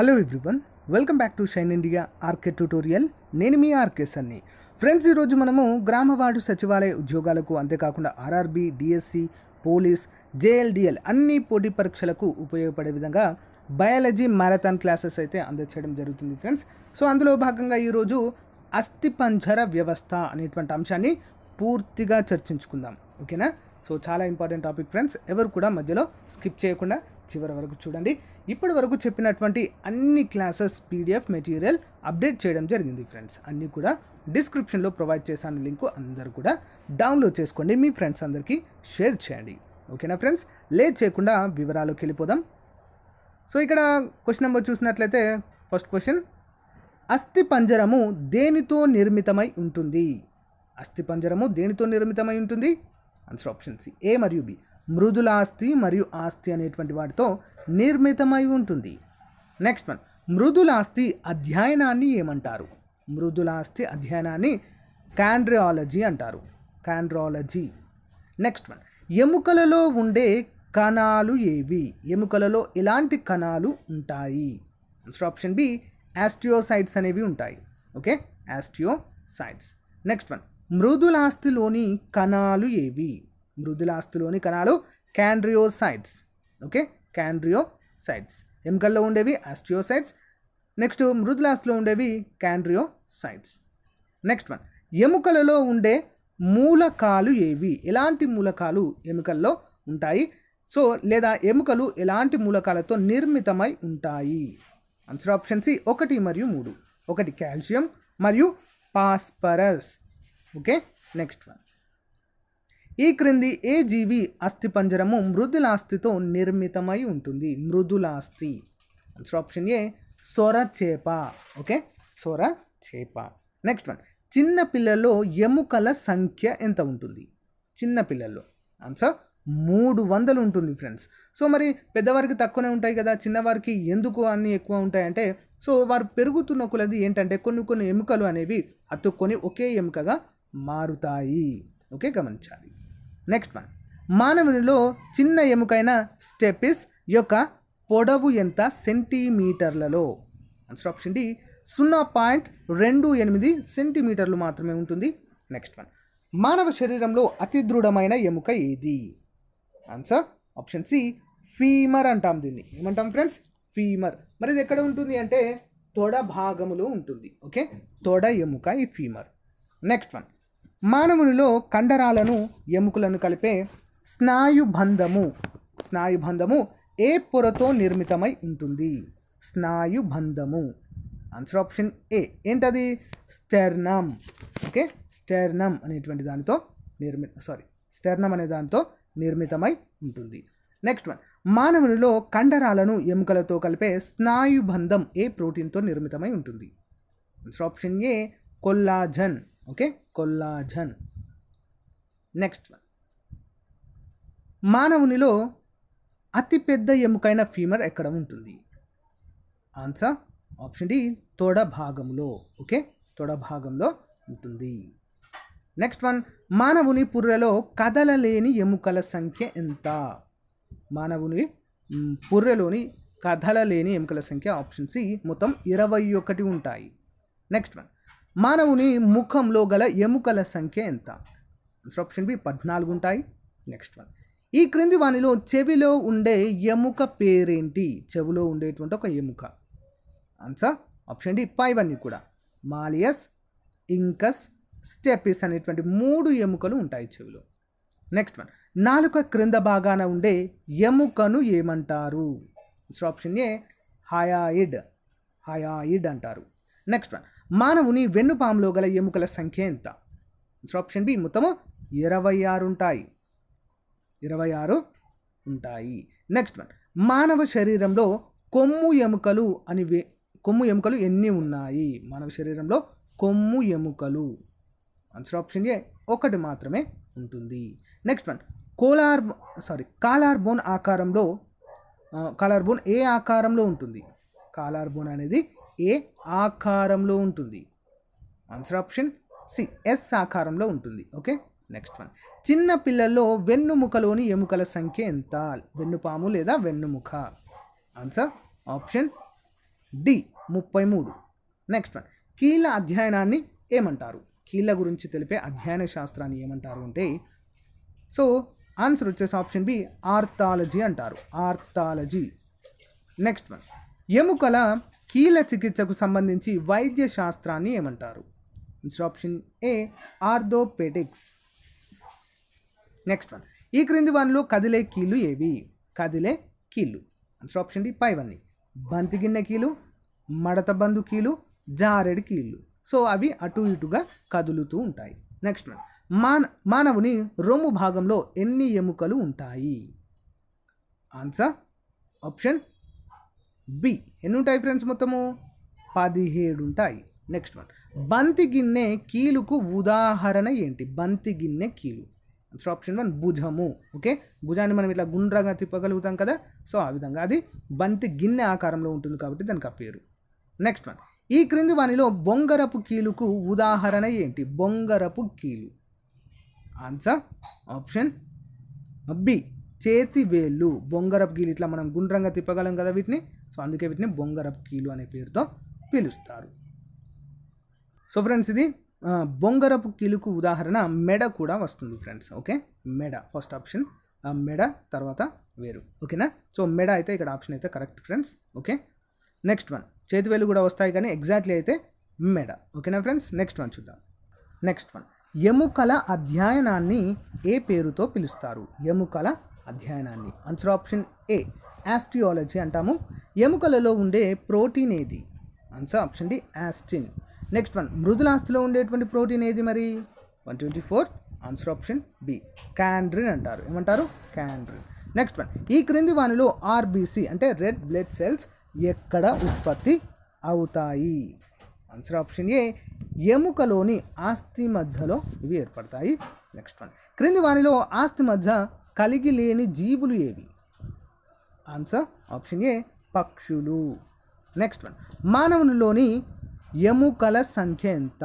hello everyone welcome back to shine India RK tutorial నేను మీ RK సన్ని friends ఈరోజు మనము గ్రామవార్డు సచివాలయ ఉద్యోగాలకు అంతేకాకుండా ఆర్ఆర్బి డిఎస్సి పోలీస్ జేఎల్డిఎల్ అన్ని పోటీ పరీక్షలకు ఉపయోగపడే విధంగా బయాలజీ మ్యారథాన్ క్లాసెస్ అయితే అందచేయడం జరుగుతుంది ఫ్రెండ్స్ సో అందులో భాగంగా ఈరోజు అస్థిపంజర వ్యవస్థ అనేటువంటి అంశాన్ని పూర్తిగా చర్చించుకుందాం ఓకేనా సో చాలా ఇంపార్టెంట్ టాపిక్ ఫ్రెండ్స్ ఎవరు కూడా మధ్యలో స్కిప్ చేయకుండా చివరి వరకు చూడండి ఇప్పటి వరకు చెప్పినటువంటి అన్ని క్లాసెస్ పీడిఎఫ్ మెటీరియల్ అప్డేట్ చేయడం జరిగింది ఫ్రెండ్స్ అన్నీ కూడా డిస్క్రిప్షన్లో ప్రొవైడ్ చేశాను లింకు అందరు కూడా డౌన్లోడ్ చేసుకోండి మీ ఫ్రెండ్స్ అందరికీ షేర్ చేయండి ఓకేనా ఫ్రెండ్స్ లేట్ చేయకుండా వివరాలకు వెళ్ళిపోదాం సో ఇక్కడ క్వశ్చన్ నెంబర్ చూసినట్లయితే ఫస్ట్ క్వశ్చన్ అస్థి పంజరము దేనితో నిర్మితమై ఉంటుంది అస్థి పంజరము దేనితో నిర్మితమై ఉంటుంది ఆన్సర్ ఆప్షన్ సి ఏ మరియు బి మృదుల ఆస్తి మరియు ఆస్తి అనేటువంటి వాటితో నిర్మితమై ఉంటుంది నెక్స్ట్ వన్ మృదులాస్తి అధ్యయనాన్ని ఏమంటారు మృదులాస్తి అధ్యయనాన్ని కాండ్రియాలజీ అంటారు కాండ్రాలజీ నెక్స్ట్ వన్ ఎముకలలో ఉండే కణాలు ఏవి ఎముకలలో ఎలాంటి కణాలు ఉంటాయి ఆన్సర్ ఆప్షన్ బి యాస్టియోసైట్స్ అనేవి ఉంటాయి ఓకే యాస్టియోసైట్స్ నెక్స్ట్ వన్ మృదులాస్తిలోని కణాలు ఏవి మృదులాస్తులోని కణాలు క్యాండ్రియోసైట్స్ ఓకే క్యాండ్రియోసైడ్స్ ఎముకల్లో ఉండేవి ఆస్ట్రియోసైట్స్ నెక్స్ట్ మృదులాస్తులో ఉండేవి క్యాండ్రియోసైట్స్ నెక్స్ట్ వన్ ఎముకలలో ఉండే మూలకాలు ఏవి ఎలాంటి మూలకాలు ఎముకల్లో ఉంటాయి సో లేదా ఎముకలు ఎలాంటి మూలకాలతో నిర్మితమై ఉంటాయి ఆన్సర్ ఆప్షన్ సి ఒకటి మరియు మూడు ఒకటి కాల్షియం మరియు పాస్పరస్ ఓకే నెక్స్ట్ వన్ ఈ క్రింది ఏ జీవి అస్థిపంజరము మృదులాస్థితో నిర్మితమై ఉంటుంది మృదులాస్థి ఆన్సర్ ఆప్షన్ ఏ సొర చేప ఓకే సొర చేప నెక్స్ట్ వన్ చిన్న పిల్లల్లో ఎముకల సంఖ్య ఎంత ఉంటుంది చిన్న పిల్లల్లో ఆన్సర్ మూడు వందలు ఉంటుంది ఫ్రెండ్స్ సో మరి పెద్దవారికి తక్కువనే ఉంటాయి కదా చిన్నవారికి ఎందుకు అన్నీ ఎక్కువ ఉంటాయంటే సో వారు పెరుగుతున్న కులది ఏంటంటే కొన్ని కొన్ని ఎముకలు అనేవి అతుక్కొని ఒకే ఎముకగా మారుతాయి ఓకే గమనించాలి నెక్స్ట్ వన్ మానవునిలో చిన్న ఎముకైన స్టెపిస్ యొక్క పొడవు ఎంత సెంటీమీటర్లలో ఆన్సర్ ఆప్షన్ డి సున్నా పాయింట్ రెండు ఎనిమిది సెంటీమీటర్లు మాత్రమే ఉంటుంది నెక్స్ట్ వన్ మానవ శరీరంలో అతి దృఢమైన ఎముక ఏది ఆన్సర్ ఆప్షన్ సి ఫీమర్ అంటాం దీన్ని ఏమంటాం ఫ్రెండ్స్ ఫీమర్ మరి ఇది ఎక్కడ ఉంటుంది అంటే తొడ భాగములో ఉంటుంది ఓకే తొడ ఎముక ఈ ఫీమర్ నెక్స్ట్ వన్ మానవునిలో కండరాలను ఎముకలను కలిపే స్నాయుబంధము స్నాయుబంధము ఏ పొరతో నిర్మితమై ఉంటుంది స్నాయుబంధము ఆన్సర్ ఆప్షన్ ఏ ఏంటది స్టెర్నమ్ ఓకే స్టెర్నమ్ అనేటువంటి దానితో నిర్మి సారీ స్టెర్నమ్ అనే దానితో నిర్మితమై ఉంటుంది నెక్స్ట్ వన్ మానవునిలో కండరాలను ఎముకలతో కలిపే స్నాయుబంధం ఏ ప్రోటీన్తో నిర్మితమై ఉంటుంది answer option A collagen okay collagen next one మానవునిలో అతిపెద్ద ఎముకైన ఫీమర్ ఎక్కడ ఉంటుంది ఆన్సర్ ఆప్షన్ డి తొడ భాగంలో ఓకే తొడ భాగంలో ఉంటుంది నెక్స్ట్ వన్ మానవుని పుర్రెలో కదలలేని ఎముకల సంఖ్య ఎంత మానవుని పుర్రెలోని కథల లేని ఎముకల సంఖ్య ఆప్షన్ సి మొత్తం ఇరవై ఒకటి ఉంటాయి నెక్స్ట్ వన్ మానవుని ముఖంలో గల ఎముకల సంఖ్య ఎంత ఆన్సర్ ఆప్షన్ బి పద్నాలుగు ఉంటాయి నెక్స్ట్ వన్ ఈ క్రింది వానిలో చెవిలో ఉండే ఎముక పేరేంటి చెవిలో ఉండేటువంటి ఒక ఎముక ఆన్సర్ ఆప్షన్ డి పైవన్నీ కూడా మాలియస్ ఇంకస్ స్టెపిస్ అనేటువంటి మూడు ఎముకలు ఉంటాయి చెవిలో నెక్స్ట్ వన్ నాలుక క్రింద భాగాన ఉండే ఎముకను ఏమంటారు answer option A hyoid hyoid అంటారు నెక్స్ట్ వన్ మానవుని వెన్నుపాములో గల ఎముకల సంఖ్య ఎంత ఆప్షన్ బి మొత్తము ఇరవై ఆరు ఉంటాయి ఇరవై ఆరు ఉంటాయి నెక్స్ట్ వన్ మానవ శరీరంలో కొమ్ము ఎముకలు అని వే కొమ్ము ఎముకలు ఎన్ని ఉన్నాయి మానవ శరీరంలో కొమ్ము ఎముకలు ఆన్సర్ ఆప్షన్ ఏ ఒకటి మాత్రమే ఉంటుంది next one collar sorry collar bone ఆకారంలో కాలార్ బోన్ ఏ ఆకారంలో ఉంటుంది కాలార్ బోన్ అనేది ఏ ఆకారంలో ఉంటుంది ఆన్సర్ ఆప్షన్ సి ఎస్ ఆకారంలో ఉంటుంది ఓకే నెక్స్ట్ వన్ చిన్న పిల్లల్లో వెన్నుముకలోని ఎముకల సంఖ్య ఎంత వెన్నుపాము లేదా వెన్నుముఖ ఆన్సర్ ఆప్షన్ డి ముప్పై మూడు నెక్స్ట్ వన్ కీళ్ళ అధ్యయనాన్ని ఏమంటారు కీళ్ళ గురించి తెలిపే అధ్యయన శాస్త్రాన్ని ఏమంటారు అంటే సో ఆన్సర్ వచ్చేసి ఆప్షన్ బి ఆర్థాలజీ అంటారు ఆర్థాలజీ నెక్స్ట్ వన్ ఎముకల కీల చికిత్సకు సంబంధించి వైద్య శాస్త్రాన్ని ఏమంటారు option A orthopaedics next one ఈ క్రింది వన్లో కదిలే కీలు ఏవి కదిలే కీలు ఆన్సర్ ఆప్షన్ డి పైవన్నీ బంతి గిన్నె కీలు మడత బంధు కీలు జారెడు కీళ్ళు సో అవి అటు ఇటుగా కదులుతూ ఉంటాయి నెక్స్ట్ వన్ మాన మానవుని రొమ్ము భాగంలో ఎన్ని ఎముకలు ఉంటాయి ఆన్సర్ ఆప్షన్ బి ఉంటాయి ఫ్రెండ్స్ మొత్తము పదిహేడు ఉంటాయి నెక్స్ట్ వన్ బంతి గిన్నె కీలుకు ఉదాహరణ ఏంటి బంతి గిన్నె కీలు ఆన్సర్ ఆప్షన్ వన్ భుజము ఓకే భుజాన్ని మనం ఇట్లా గుండ్రంగా తిప్పగలుగుతాం కదా సో ఆ విధంగా అది బంతి గిన్నె ఆకారంలో ఉంటుంది కాబట్టి దానికి ఆ పేరు నెక్స్ట్ వన్ ఈ క్రింది వానిలో బొంగరపు కీలుకు ఉదాహరణ ఏంటి బొంగరపు కీలు ఆన్సర్ ఆప్షన్ బి చేతి వేళ్ళు బొంగరపు కీలు ఇట్లా మనం గుండ్రంగా తిప్పగలం కదా వీటిని సో అందుకే వీటిని బొంగరపు కీలు అనే పేరుతో పిలుస్తారు సో ఫ్రెండ్స్ ఇది బొంగరపు కీలుకు ఉదాహరణ మెడ కూడా వస్తుంది ఫ్రెండ్స్ ఓకే మెడ ఫస్ట్ ఆప్షన్ మెడ తర్వాత వేరు ఓకేనా సో మెడ అయితే ఇక్కడ ఆప్షన్ అయితే correct friends okay next one చేతివేలు కూడా వస్తాయి కానీ ఎగ్జాక్ట్లీ అయితే మెడ ఓకేనా ఫ్రెండ్స్ నెక్స్ట్ వన్ చూద్దాం నెక్స్ట్ వన్ ఎముకల అధ్యయనాన్ని ఏ పేరుతో పిలుస్తారు ఎముకల అధ్యయనాన్ని ఆన్సర్ ఆప్షన్ ఏ యాస్టియాలజీ అంటాము ఎముకలలో ఉండే ప్రోటీన్ ఏది answer option D ossein next one మృదులాస్తిలో ఉండేటువంటి ప్రోటీన్ ఏది మరి one twenty four answer option B chondrin అంటారు ఏమంటారు క్యాండ్రిన్ నెక్స్ట్ వన్ ఈ క్రింది వానిలో ఆర్బీసీ అంటే రెడ్ బ్లడ్ సెల్స్ ఎక్కడ ఉత్పత్తి అవుతాయి ఆన్సర్ ఆప్షన్ ఏ ఎముకలోని ఆస్తి మధ్యలో ఇవి ఏర్పడతాయి నెక్స్ట్ వన్ క్రింది వానిలో ఆస్తి మధ్య కలిగి లేని జీవులు ఏవి ఆన్సర్ ఆప్షన్ ఏ పక్షులు నెక్స్ట్ వన్ మానవునిలోని ఎముకల సంఖ్య ఎంత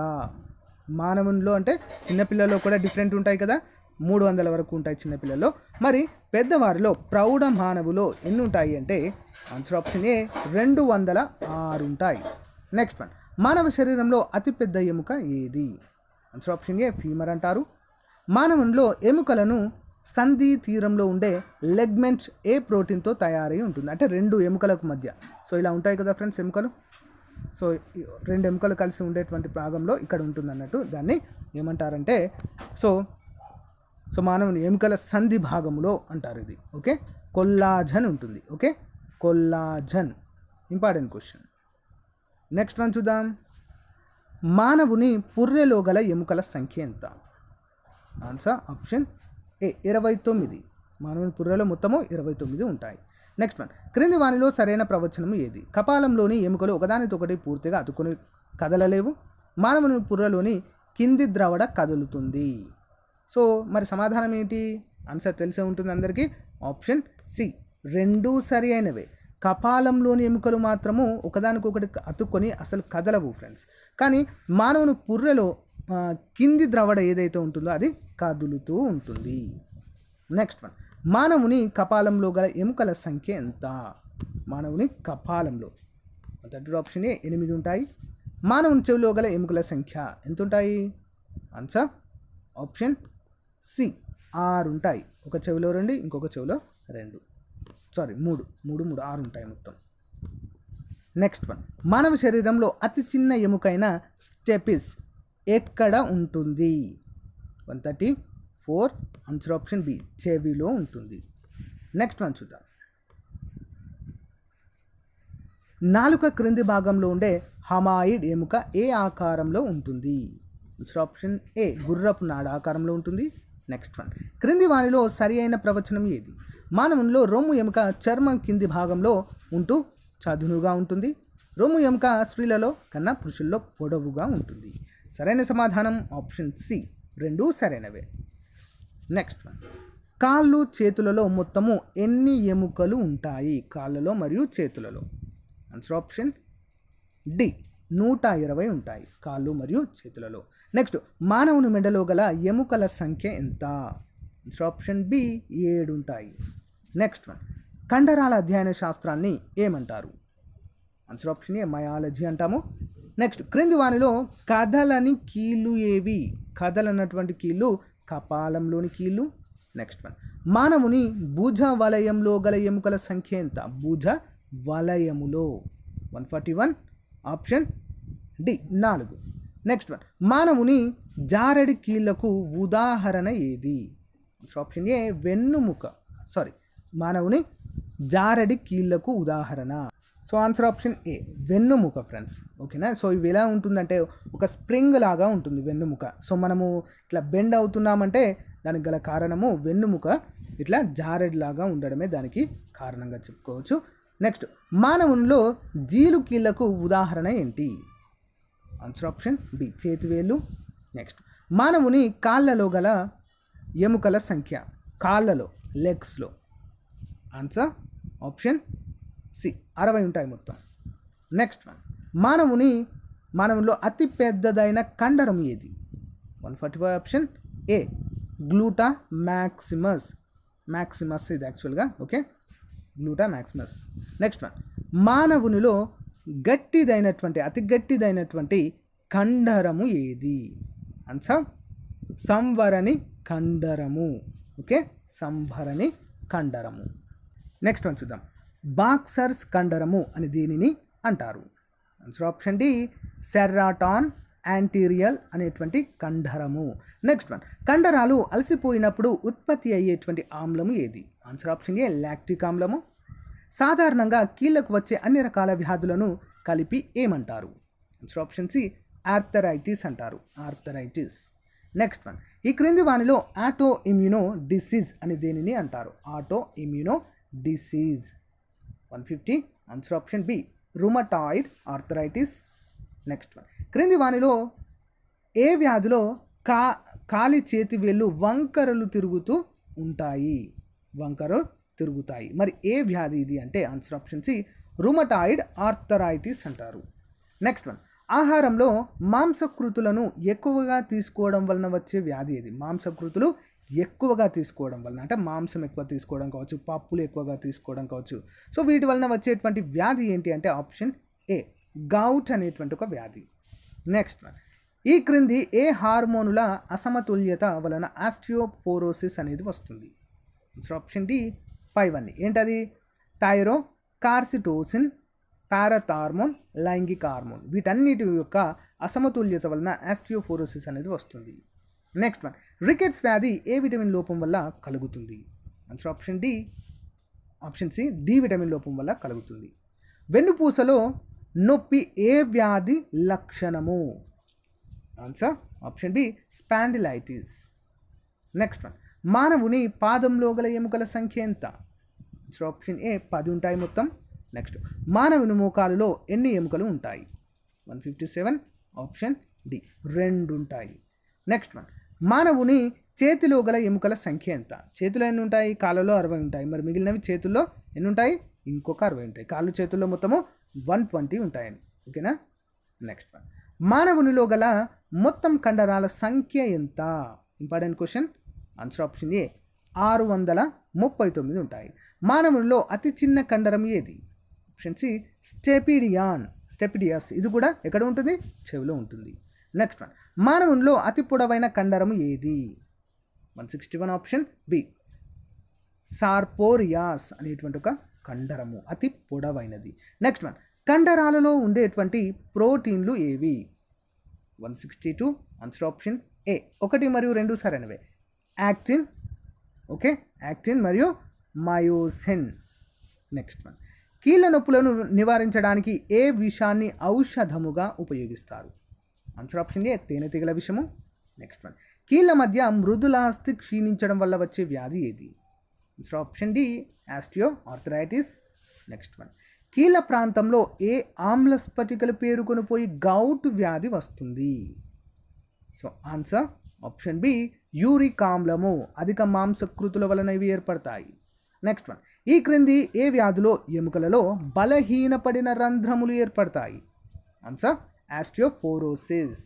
మానవునిలో అంటే చిన్నపిల్లల్లో కూడా డిఫరెంట్ ఉంటాయి కదా మూడు వందల వరకు ఉంటాయి చిన్నపిల్లల్లో మరి పెద్దవారిలో ప్రౌఢ మానవులో ఎన్ని ఉంటాయి అంటే ఆన్సర్ ఆప్షన్ ఏ రెండు వందల ఆరు ఉంటాయి నెక్స్ట్ వన్ మానవ శరీరంలో అతిపెద్ద ఎముక ఏది ఆన్సర్ ఆప్షన్ ఏ ఫీమర్ అంటారు మానవునిలో ఎముకలను సంధి తీరంలో ఉండే లెగ్మెంట్ ఏ ప్రోటీన్తో తయారై ఉంటుంది అంటే రెండు ఎముకలకు మధ్య సో ఇలా ఉంటాయి కదా ఫ్రెండ్స్ ఎముకలు సో రెండు ఎముకలు కలిసి ఉండేటువంటి భాగంలో ఇక్కడ ఉంటుంది అన్నట్టు దాన్ని ఏమంటారంటే సో సో మానవుని ఎముకల సంధి భాగంలో అంటారు ఇది ఓకే కొల్లాజన్ ఉంటుంది okay collagen important question next one చూద్దాం మానవుని పుర్రెలో గల ఎముకల సంఖ్య ఎంత ఆన్సర్ ఆప్షన్ ఇరవై తొమ్మిది మానవుని పుర్రెలో మొత్తము ఇరవై తొమ్మిది ఉంటాయి నెక్స్ట్ వన్ క్రింది వానిలో సరైన ప్రవచనం ఏది కపాలంలోని ఎముకలు ఒకటి పూర్తిగా అతుకుని కదలలేవు మానవుని పుర్రలోని కింది ద్రవడ కదులుతుంది సో మరి సమాధానం ఏంటి ఆన్సర్ తెలిసే ఉంటుంది అందరికీ ఆప్షన్ సి రెండూ సరి అయినవే కపాలంలోని ఎముకలు మాత్రము ఒకదానికొకటి అతుక్కొని అసలు కదలవు ఫ్రెండ్స్ కానీ మానవుని పుర్రెలో కింది ద్రవడ ఏదైతే ఉంటుందో అది కదులుతూ ఉంటుంది నెక్స్ట్ వన్ మానవుని కపాలంలో గల ఎముకల సంఖ్య ఎంత మానవుని కపాలంలో థర్డ్ ఆప్షన్ ఎనిమిది ఉంటాయి మానవుని చెవిలో గల ఎముకల సంఖ్య ఎంత ఉంటాయి ఆన్సర్ ఆప్షన్ సి ఆరు ఉంటాయి ఒక చెవిలో రెండు ఇంకొక చెవిలో రెండు సారీ మూడు మూడు మూడు ఆరు ఉంటాయి మొత్తం నెక్స్ట్ వన్ మానవ శరీరంలో అతి చిన్న ఎముకైన స్టెపిస్ ఎక్కడ ఉంటుంది one thirty four answer option B చెవిలో ఉంటుంది నెక్స్ట్ వన్ చూద్దాం నాలుక క్రింది భాగంలో ఉండే హమాయిడ్ ఎముక ఏ ఆకారంలో ఉంటుంది ఆన్సర్ ఆప్షన్ ఏ గుర్రపు నాడు ఆకారంలో ఉంటుంది నెక్స్ట్ వన్ క్రింది వానిలో సరి అయిన ప్రవచనం ఏది మానవునిలో రొమ్ము ఎముక చర్మం కింది భాగంలో ఉంటూ చదునుగా ఉంటుంది రొమ్ము ఎముక స్త్రీలలో కన్నా పురుషుల్లో పొడవుగా ఉంటుంది సరైన సమాధానం ఆప్షన్ సి రెండూ సరైనవే నెక్స్ట్ వన్ కాళ్ళు చేతులలో మొత్తము ఎన్ని ఎముకలు ఉంటాయి కాళ్ళలో మరియు చేతులలో ఆన్సర్ ఆప్షన్ డి నూట ఇరవై ఉంటాయి కాళ్ళు మరియు చేతులలో నెక్స్ట్ మానవుని మెడలో గల ఎముకల సంఖ్య ఎంత ఆన్సర్ ఆప్షన్ బి ఏడు ఉంటాయి నెక్స్ట్ వన్ కండరాల అధ్యయన శాస్త్రాన్ని ఏమంటారు ఆన్సర్ ఆప్షన్ ఏ మయాలజీ అంటాము నెక్స్ట్ క్రింది వానిలో కథలని కీళ్ళు ఏవి కథలన్నటువంటి కీళ్ళు కపాలంలోని కీళ్ళు నెక్స్ట్ వన్ మానవుని భుజ వలయంలో గల ఎముకల సంఖ్య ఎంత భుజ వలయములో one forty one option D నాలుగు నెక్స్ట్ వన్ మానవుని జారడి కీళ్లకు ఉదాహరణ ఏది ఆప్షన్ ఏ వెన్నుముక సారీ మానవుని జారడి కీళ్లకు ఉదాహరణ సో ఆన్సర్ ఆప్షన్ ఏ వెన్నుముక ఫ్రెండ్స్ ఓకేనా సో ఇవి ఎలా ఉంటుందంటే ఒక స్ప్రింగ్ లాగా ఉంటుంది వెన్నుముక సో మనము ఇట్లా బెండ్ అవుతున్నామంటే దానికి గల కారణము వెన్నుముక ఇట్లా జారెడ్లాగా ఉండడమే దానికి కారణంగా చెప్పుకోవచ్చు నెక్స్ట్ మానవుల్లో జీలు కీళ్లకు ఉదాహరణ ఏంటి ఆన్సర్ ఆప్షన్ బి చేతివేలు నెక్స్ట్ మానవుని కాళ్ళలో గల ఎముకల సంఖ్య కాళ్ళలో లెగ్స్లో ఆన్సర్ ఆప్షన్ అరవై ఉంటాయి మొత్తం నెక్స్ట్ వన్ మానవుని మానవుల్లో అతి పెద్దదైన కండరం ఏది one forty five option A gluteus maximus maximus ఇది యాక్చువల్గా okay gluteus maximus next one మానవునిలో గట్టిదైనటువంటి అతి గట్టిదైనటువంటి కండరము ఏది ఆన్సర్ సంవరణి కండరము ఓకే సంభరణి కండరము నెక్స్ట్ వన్ చూద్దాం బాక్సర్స్ కండరము అని దీనిని అంటారు answer option D serratus anterior అనేటువంటి కండరము నెక్స్ట్ వన్ కండరాలు అలసిపోయినప్పుడు ఉత్పత్తి అయ్యేటువంటి ఆమ్లము ఏది ఆన్సర్ ఆప్షన్ ఏ లాక్టిక్ ఆమ్లము సాధారణంగా కీళ్లకు వచ్చే అన్ని రకాల వ్యాధులను కలిపి ఏమంటారు ఆన్సర్ ఆప్షన్ సి ఆర్థరైటిస్ అంటారు ఆర్థరైటిస్ నెక్స్ట్ వన్ ఈ క్రింది వానిలో ఆటో ఇమ్యూనో డిసీజ్ అనే దేనిని అంటారు auto immuno disease 150 answer option B rheumatoid arthritis next one క్రింది వానిలో ఏ వ్యాధిలో కా కాలి చేతి వేళ్ళు వంకరలు తిరుగుతూ ఉంటాయి వంకరలు తిరుగుతాయి మరి ఏ వ్యాధి ఇది అంటే answer option C rheumatoid arthritis అంటారు నెక్స్ట్ వన్ ఆహారంలో మాంసకృతులను ఎక్కువగా తీసుకోవడం వలన వచ్చే వ్యాధి ఇది మాంసకృతులు ఎక్కువగా తీసుకోవడం వలన అంటే మాంసం ఎక్కువ తీసుకోవడం కావచ్చు పప్పులు ఎక్కువగా తీసుకోవడం కావచ్చు సో వీటి వలన వచ్చేటువంటి వ్యాధి ఏంటి అంటే ఆప్షన్ ఏ గౌట్ అనేటువంటి ఒక వ్యాధి నెక్స్ట్ వన్ ఈ క్రింది ఏ హార్మోనుల అసమతుల్యత వలన ఆస్టియోఫోరోసిస్ అనేది వస్తుంది ఆప్షన్ డి ఫైవ్ అండి ఏంటది థైరో కార్సిటోసిన్ పారథార్మోన్ హార్మోన్ లైంగిక హార్మోన్ వీటన్నిటి యొక్క అసమతుల్యత వలన ఆస్టియోఫోరోసిస్ అనేది వస్తుంది నెక్స్ట్ వన్ రికెట్స్ వ్యాధి ఏ విటమిన్ లోపం వల్ల కలుగుతుంది answer option D option C D vitamin లోపం వల్ల కలుగుతుంది వెన్నుపూసలో నొప్పి ఏ వ్యాధి లక్షణము answer option B spondylitis next one మానవుని పాదంలో గల ఎముకల సంఖ్య ఎంత ఆన్సర్ ఆప్షన్ ఏ పది ఉంటాయి మొత్తం నెక్స్ట్ మానవుని మోకాలులో ఎన్ని ఎముకలు ఉంటాయి one fifty seven option D రెండు ఉంటాయి నెక్స్ట్ వన్ మానవుని చేతిలో గల ఎముకల సంఖ్య ఎంత చేతిలో ఎన్ని ఉంటాయి కాళ్ళలో అరవై ఉంటాయి మరి మిగిలినవి చేతుల్లో ఎన్ని ఉంటాయి ఇంకొక అరవై ఉంటాయి కాళ్ళు చేతుల్లో మొత్తము వన్ ట్వంటీ ఉంటాయని ఓకేనా నెక్స్ట్ వన్ మానవునిలో గల మొత్తం కండరాల సంఖ్య ఎంత important question answer option A ఆరు వందల ముప్పై తొమ్మిది ఉంటాయి మానవునిలో అతి చిన్న కండరం ఏది ఆప్షన్ సి స్టెపిడియాన్ స్టెపిడియాస్ ఇది కూడా ఎక్కడ ఉంటుంది చెవిలో ఉంటుంది నెక్స్ట్ వన్ మానవునిలో అతి పొడవైన కండరము ఏది one sixty one option B sartorius అనేటువంటి ఒక కండరము అతి పొడవైనది నెక్స్ట్ వన్ కండరాలలో ఉండేటువంటి ప్రోటీన్లు ఏవి one sixty two answer option A ఒకటి మరియు రెండు సరైనవే యాక్టిన్ ఓకే యాక్టిన్ మరియు మయోసెన్ నెక్స్ట్ వన్ కీళ్ళ నొప్పులను నివారించడానికి ఏ విషాన్ని ఔషధముగా ఉపయోగిస్తారు ఆన్సర్ ఆప్షన్ ఏ తేనెతీగల విషము నెక్స్ట్ వన్ కీళ్ళ మధ్య ఆస్తి క్షీణించడం వల్ల వచ్చే వ్యాధి ఏది answer option D osteoarthritis next one కీళ్ళ ప్రాంతంలో ఏ ఆమ్ల స్ఫటికలు పేరుకొని పోయి గౌట్ వ్యాధి వస్తుంది so answer option B uric ఆమ్లము అధిక మాంసకృతుల వలన ఇవి ఏర్పడతాయి నెక్స్ట్ వన్ ఈ క్రింది ఏ వ్యాధిలో ఎముకలలో బలహీనపడిన రంధ్రములు ఏర్పడతాయి answer osteoporosis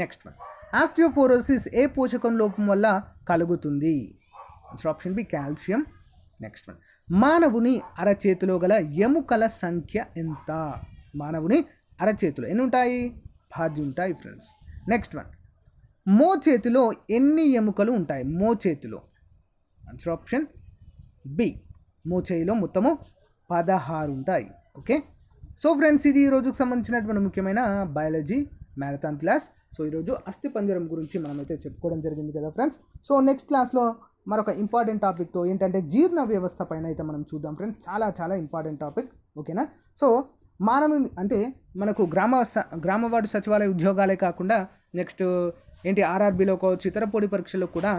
next one osteoporosis ఏ పోషకం లోపం వల్ల కలుగుతుంది answer option B calcium next one మానవుని అరచేతిలో గల ఎముకల సంఖ్య ఎంత మానవుని అరచేతులు ఎన్ని ఉంటాయి పాది ఉంటాయి ఫ్రెండ్స్ నెక్స్ట్ వన్ మో చేతిలో ఎన్ని ఎముకలు ఉంటాయి మో చేతిలో ఆన్సర్ ఆప్షన్ బి చేయిలో మొత్తము పదహారు ఉంటాయి ఓకే సో ఫ్రెండ్స్ ఇది ఈరోజుకి సంబంధించినటువంటి ముఖ్యమైన బయాలజీ మ్యారథాన్ క్లాస్ సో ఈరోజు అస్థి పంజరం గురించి మనమైతే చెప్పుకోవడం జరిగింది కదా ఫ్రెండ్స్ సో నెక్స్ట్ క్లాస్లో మరొక ఇంపార్టెంట్ టాపిక్తో ఏంటంటే జీర్ణ వ్యవస్థ పైన అయితే మనం చూద్దాం ఫ్రెండ్స్ చాలా చాలా ఇంపార్టెంట్ టాపిక్ ఓకేనా సో మానవ అంటే మనకు గ్రామ గ్రామవాడు సచివాలయ ఉద్యోగాలే కాకుండా నెక్స్ట్ ఏంటి ఆర్ఆర్బీలో కావచ్చు ఇతర పొడి పరీక్షల్లో కూడా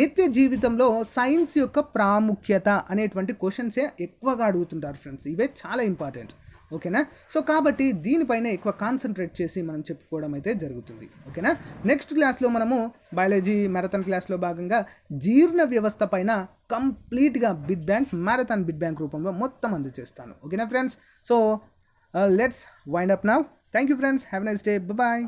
నిత్య జీవితంలో సైన్స్ యొక్క ప్రాముఖ్యత అనేటువంటి క్వశ్చన్సే ఎక్కువగా అడుగుతుంటారు ఫ్రెండ్స్ ఇవే చాలా ఇంపార్టెంట్ ఓకేనా సో కాబట్టి దీనిపైన ఎక్కువ కాన్సన్ట్రేట్ చేసి మనం చెప్పుకోవడం అయితే జరుగుతుంది ఓకేనా నెక్స్ట్ క్లాస్లో మనము బయాలజీ మ్యారథాన్ క్లాస్లో భాగంగా జీర్ణ వ్యవస్థ పైన కంప్లీట్గా bit bank marathon bit bank రూపంలో మొత్తం చేస్తాను ఓకేనా friends so let's wind up now thank you friends have nice day bye